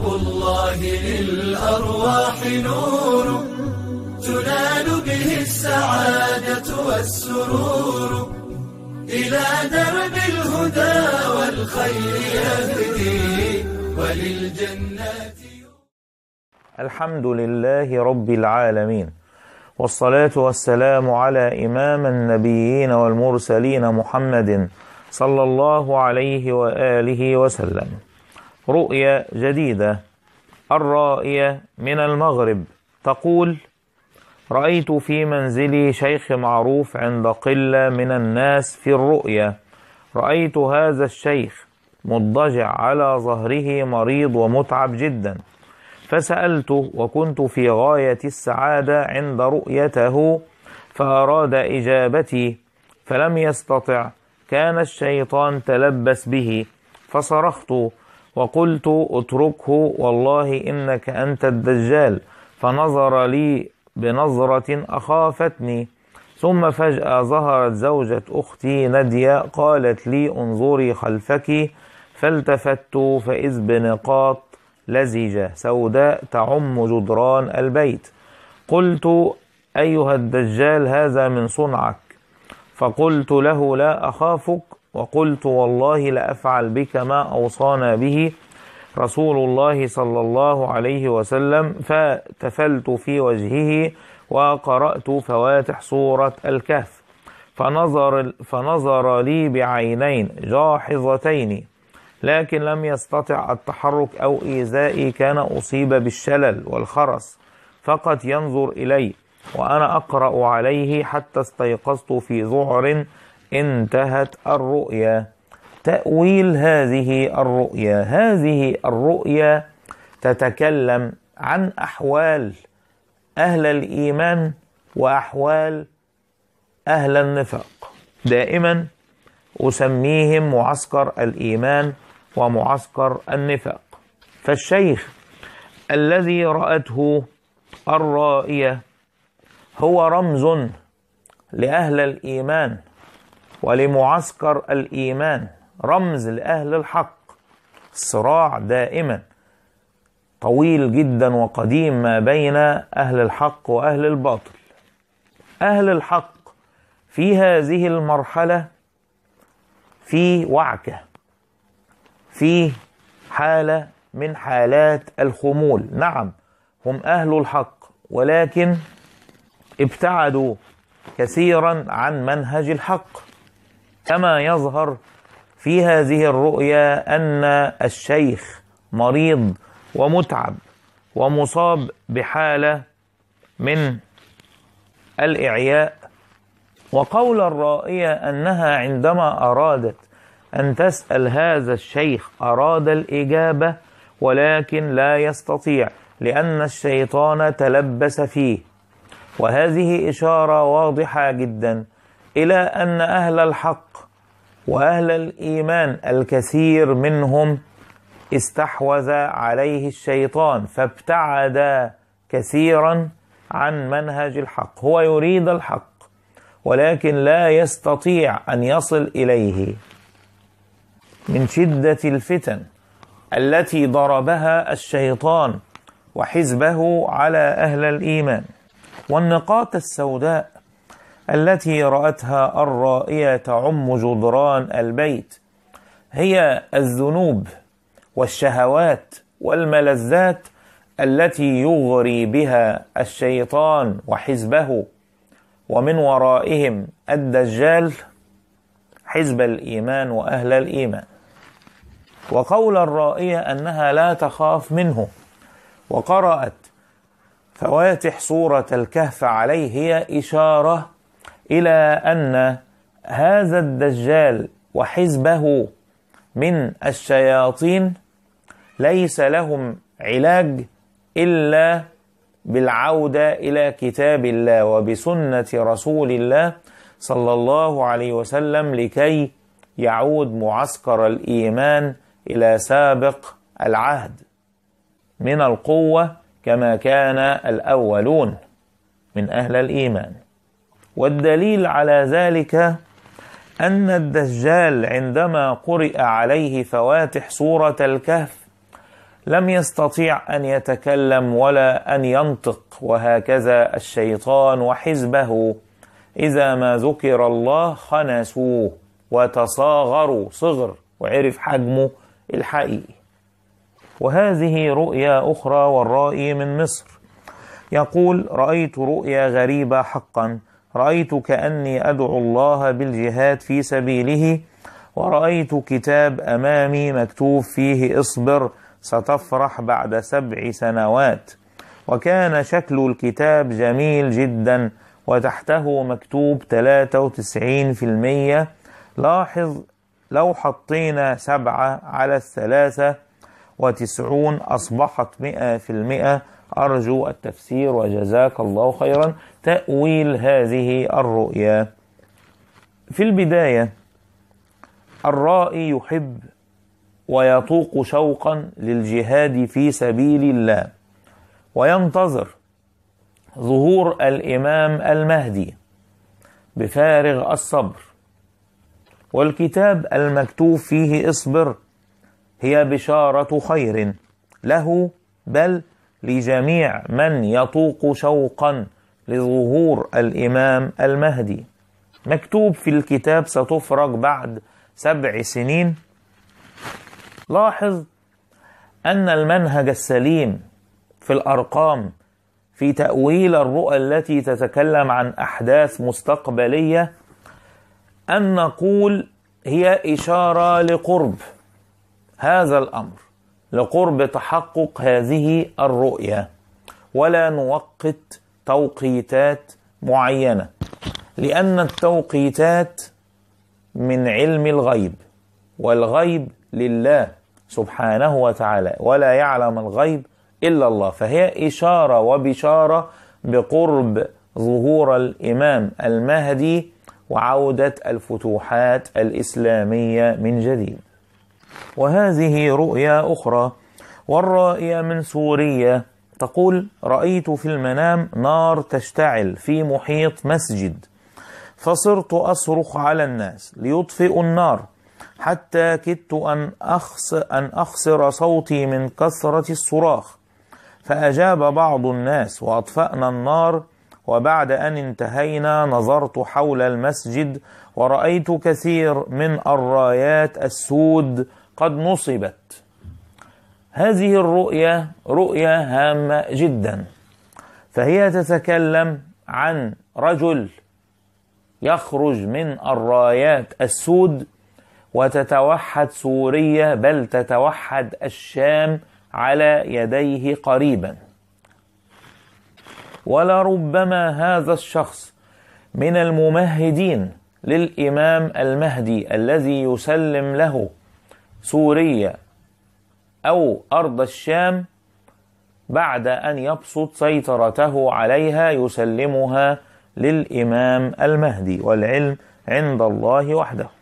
ثواب الله للأرواح نور تنال به السعادة والسرور إلى درب الهدى والخير يهدي وللجنات الحمد لله رب العالمين والصلاة والسلام على إمام النبيين والمرسلين محمد صلى الله عليه وآله وسلم رؤية جديدة الرائية من المغرب تقول رأيت في منزلي شيخ معروف عند قلة من الناس في الرؤية رأيت هذا الشيخ مضجع على ظهره مريض ومتعب جدا فسألته وكنت في غاية السعادة عند رؤيته فأراد إجابتي فلم يستطع كان الشيطان تلبس به فصرخت وقلت اتركه والله انك انت الدجال فنظر لي بنظره اخافتني ثم فجاه ظهرت زوجه اختي ناديه قالت لي انظري خلفك فالتفت فاذ بنقاط لزجه سوداء تعم جدران البيت قلت ايها الدجال هذا من صنعك فقلت له لا اخافك وقلت والله لافعل بك ما اوصانا به رسول الله صلى الله عليه وسلم فتفلت في وجهه وقرات فواتح سوره الكهف فنظر فنظر لي بعينين جاحظتين لكن لم يستطع التحرك او ايذائي كان اصيب بالشلل والخرس فقط ينظر الي وانا اقرا عليه حتى استيقظت في ذعر انتهت الرؤيا تأويل هذه الرؤيا هذه الرؤيا تتكلم عن أحوال أهل الإيمان وأحوال أهل النفاق دائما أسميهم معسكر الإيمان ومعسكر النفاق فالشيخ الذي رأته الرائية هو رمز لأهل الإيمان ولمعسكر الإيمان رمز لأهل الحق صراع دائما طويل جدا وقديم ما بين أهل الحق وأهل الباطل أهل الحق في هذه المرحلة في وعكة في حالة من حالات الخمول نعم هم أهل الحق ولكن ابتعدوا كثيرا عن منهج الحق كما يظهر في هذه الرؤيا أن الشيخ مريض ومتعب ومصاب بحالة من الإعياء وقول الرائية أنها عندما أرادت أن تسأل هذا الشيخ أراد الإجابة ولكن لا يستطيع لأن الشيطان تلبس فيه وهذه إشارة واضحة جدا الى ان اهل الحق واهل الايمان الكثير منهم استحوذ عليه الشيطان فابتعد كثيرا عن منهج الحق هو يريد الحق ولكن لا يستطيع ان يصل اليه من شده الفتن التي ضربها الشيطان وحزبه على اهل الايمان والنقاط السوداء التي رأتها الرائية تعم جدران البيت هي الذنوب والشهوات والملذات التي يغري بها الشيطان وحزبه ومن ورائهم الدجال حزب الايمان واهل الايمان وقول الرائيه انها لا تخاف منه وقرات فواتح سوره الكهف عليه هي اشاره إلى أن هذا الدجال وحزبه من الشياطين ليس لهم علاج إلا بالعودة إلى كتاب الله وبسنة رسول الله صلى الله عليه وسلم لكي يعود معسكر الإيمان إلى سابق العهد من القوة كما كان الأولون من أهل الإيمان والدليل على ذلك أن الدجال عندما قرئ عليه فواتح سورة الكهف لم يستطيع أن يتكلم ولا أن ينطق وهكذا الشيطان وحزبه إذا ما ذكر الله خنسوه وتصاغروا صغر وعرف حجمه الحقيقي وهذه رؤيا أخرى والرائي من مصر يقول رأيت رؤيا غريبة حقا رأيت كأني أدعو الله بالجهاد في سبيله ورأيت كتاب أمامي مكتوب فيه اصبر ستفرح بعد سبع سنوات وكان شكل الكتاب جميل جدا وتحته مكتوب 93% لاحظ لو حطينا سبعة على الثلاثة وتسعون أصبحت مئة في المئة أرجو التفسير وجزاك الله خيرا تأويل هذه الرؤيا في البداية الرائي يحب ويطوق شوقا للجهاد في سبيل الله وينتظر ظهور الإمام المهدي بفارغ الصبر والكتاب المكتوب فيه اصبر هي بشارة خير له بل لجميع من يطوق شوقا لظهور الإمام المهدي مكتوب في الكتاب ستفرج بعد سبع سنين لاحظ أن المنهج السليم في الأرقام في تأويل الرؤى التي تتكلم عن أحداث مستقبلية أن نقول هي إشارة لقرب هذا الأمر لقرب تحقق هذه الرؤية ولا نوقت توقيتات معينة لأن التوقيتات من علم الغيب والغيب لله سبحانه وتعالى ولا يعلم الغيب إلا الله فهي إشارة وبشارة بقرب ظهور الإمام المهدي وعودة الفتوحات الإسلامية من جديد وهذه رؤيا أخرى والرائية من سوريا تقول رأيت في المنام نار تشتعل في محيط مسجد فصرت أصرخ على الناس ليطفئوا النار حتى كدت أن أخسر, أن أخسر صوتي من كثرة الصراخ فأجاب بعض الناس وأطفأنا النار وبعد أن انتهينا نظرت حول المسجد ورأيت كثير من الرايات السود قد نصبت هذه الرؤية رؤية هامة جدا فهي تتكلم عن رجل يخرج من الرايات السود وتتوحد سوريا بل تتوحد الشام على يديه قريبا ولربما هذا الشخص من الممهدين للامام المهدي الذي يسلم له سوريا أو أرض الشام بعد أن يبسط سيطرته عليها يسلمها للإمام المهدي والعلم عند الله وحده